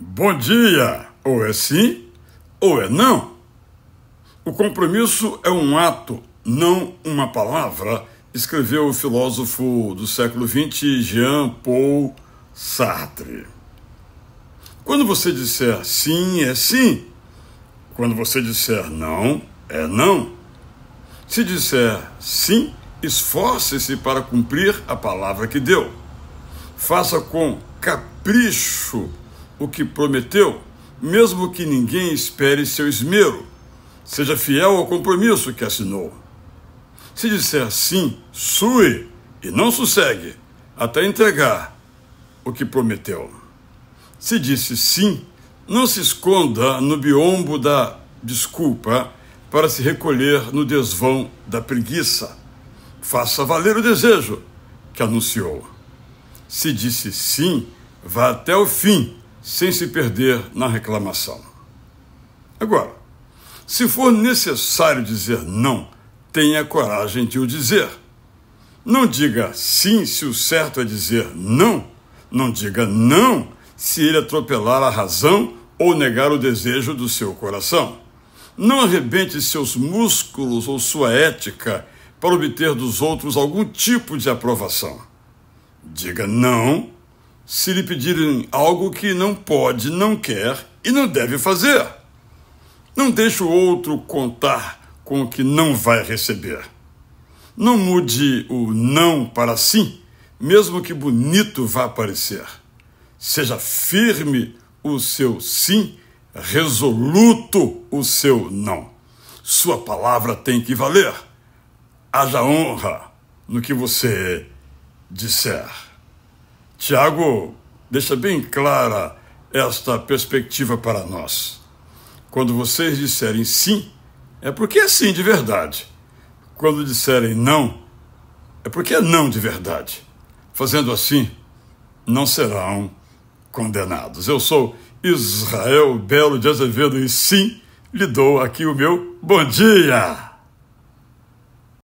Bom dia! Ou é sim ou é não. O compromisso é um ato, não uma palavra, escreveu o filósofo do século XX Jean Paul Sartre. Quando você disser sim, é sim. Quando você disser não, é não. Se disser sim, esforce-se para cumprir a palavra que deu. Faça com capricho o que prometeu, mesmo que ninguém espere seu esmero. Seja fiel ao compromisso que assinou. Se disser sim, sue e não sossegue até entregar o que prometeu. Se disse sim, não se esconda no biombo da desculpa para se recolher no desvão da preguiça. Faça valer o desejo que anunciou. Se disse sim, vá até o fim sem se perder na reclamação. Agora, se for necessário dizer não, tenha coragem de o dizer. Não diga sim se o certo é dizer não. Não diga não se ele atropelar a razão ou negar o desejo do seu coração. Não arrebente seus músculos ou sua ética para obter dos outros algum tipo de aprovação. Diga não se lhe pedirem algo que não pode, não quer e não deve fazer. Não deixe o outro contar com o que não vai receber. Não mude o não para sim, mesmo que bonito vá parecer. Seja firme o seu sim, resoluto o seu não. Sua palavra tem que valer. Haja honra no que você disser. Tiago deixa bem clara esta perspectiva para nós. Quando vocês disserem sim, é porque é sim de verdade. Quando disserem não, é porque é não de verdade. Fazendo assim, não serão condenados. Eu sou Israel Belo de Azevedo e sim, lhe dou aqui o meu bom dia.